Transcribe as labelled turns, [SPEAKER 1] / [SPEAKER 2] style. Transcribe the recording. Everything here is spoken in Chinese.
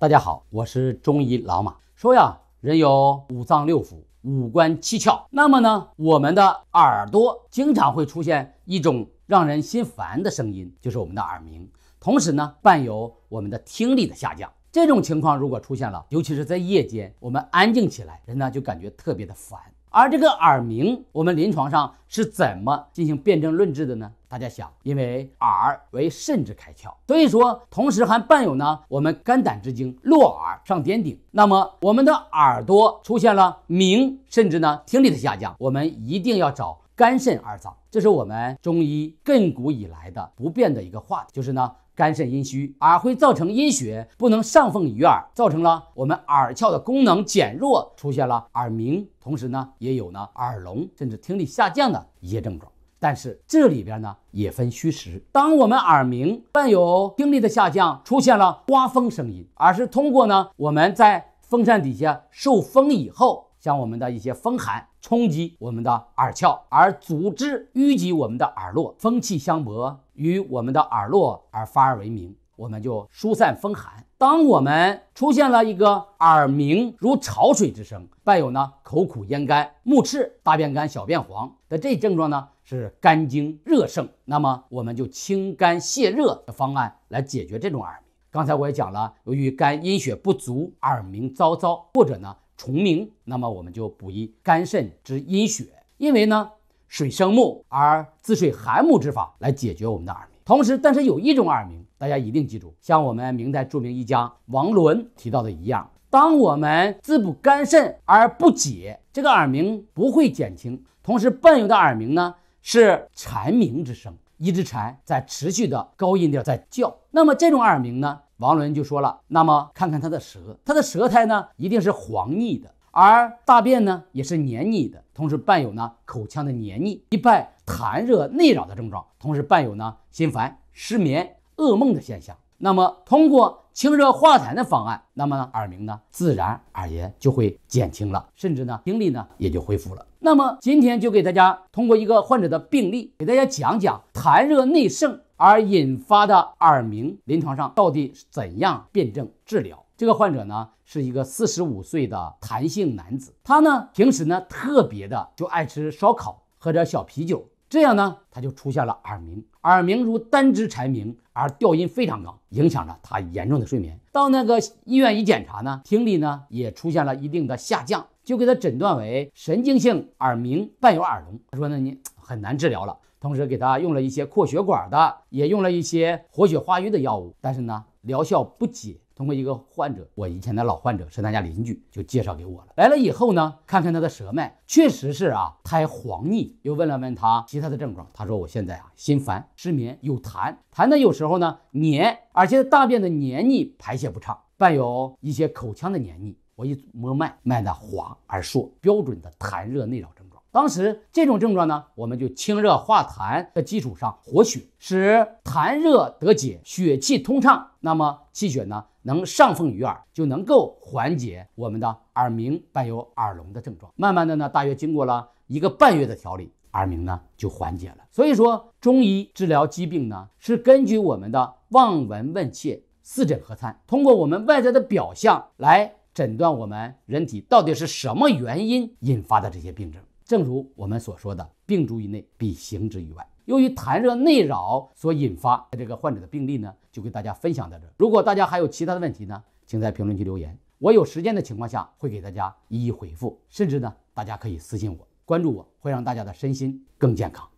[SPEAKER 1] 大家好，我是中医老马。说呀，人有五脏六腑、五官七窍。那么呢，我们的耳朵经常会出现一种让人心烦的声音，就是我们的耳鸣，同时呢，伴有我们的听力的下降。这种情况如果出现了，尤其是在夜间，我们安静起来，人呢就感觉特别的烦。而这个耳鸣，我们临床上是怎么进行辨证论治的呢？大家想，因为耳为肾之开窍，所以说同时还伴有呢我们肝胆之经络耳上点顶，那么我们的耳朵出现了鸣，甚至呢听力的下降，我们一定要找。肝肾二脏，这是我们中医亘古以来的不变的一个话题，就是呢，肝肾阴虚而会造成阴血不能上奉于耳，造成了我们耳窍的功能减弱，出现了耳鸣，同时呢，也有呢耳聋甚至听力下降的一些症状。但是这里边呢也分虚实，当我们耳鸣伴有听力的下降，出现了刮风声音，而是通过呢我们在风扇底下受风以后，将我们的一些风寒。冲击我们的耳窍，而组织淤积我们的耳络，风气相搏与我们的耳络而发而为鸣，我们就疏散风寒。当我们出现了一个耳鸣如潮水之声，伴有呢口苦咽干、目赤、大便干、小便黄的这症状呢，是肝经热盛，那么我们就清肝泻热的方案来解决这种耳鸣。刚才我也讲了，由于肝阴血不足，耳鸣糟糟，或者呢。重名，那么我们就补益肝肾之阴血，因为呢，水生木而滋水寒木之法来解决我们的耳鸣。同时，但是有一种耳鸣，大家一定记住，像我们明代著名医家王伦提到的一样，当我们滋补肝肾而不解这个耳鸣，不会减轻。同时，伴有的耳鸣呢是蝉鸣之声。一只蝉在持续的高音调在叫，那么这种耳鸣呢？王伦就说了，那么看看他的舌，他的舌苔呢一定是黄腻的，而大便呢也是黏腻的，同时伴有呢口腔的黏腻，一派痰热内扰的症状，同时伴有呢心烦、失眠、噩梦的现象。那么，通过清热化痰的方案，那么耳鸣呢，自然而然就会减轻了，甚至呢，听力呢也就恢复了。那么，今天就给大家通过一个患者的病例，给大家讲讲痰热内盛而引发的耳鸣，临床上到底是怎样辨证治疗。这个患者呢，是一个四十五岁的痰性男子，他呢平时呢特别的就爱吃烧烤，喝点小啤酒。这样呢，他就出现了耳鸣，耳鸣如单只蝉鸣，而调音非常高，影响着他严重的睡眠。到那个医院一检查呢，听力呢也出现了一定的下降，就给他诊断为神经性耳鸣伴有耳聋。他说呢，你很难治疗了，同时给他用了一些扩血管的，也用了一些活血化瘀的药物，但是呢，疗效不解。通过一个患者，我以前的老患者是他家邻居，就介绍给我了。来了以后呢，看看他的舌脉，确实是啊，苔黄腻。又问了问他其他的症状，他说我现在啊，心烦、失眠，有痰，痰呢有时候呢黏，而且大便的黏腻排泄不畅，伴有一些口腔的黏腻。我一摸脉，脉呢滑而数，标准的痰热内扰症。当时这种症状呢，我们就清热化痰的基础上活血，使痰热得解，血气通畅，那么气血呢能上奉于耳，就能够缓解我们的耳鸣伴有耳聋的症状。慢慢的呢，大约经过了一个半月的调理，耳鸣呢就缓解了。所以说，中医治疗疾病呢，是根据我们的望闻问切四诊合参，通过我们外在的表象来诊断我们人体到底是什么原因引发的这些病症。正如我们所说的，病足于内，必行之于外。由于痰热内扰所引发，的这个患者的病例呢，就给大家分享到这。如果大家还有其他的问题呢，请在评论区留言，我有时间的情况下会给大家一一回复，甚至呢，大家可以私信我，关注我，会让大家的身心更健康。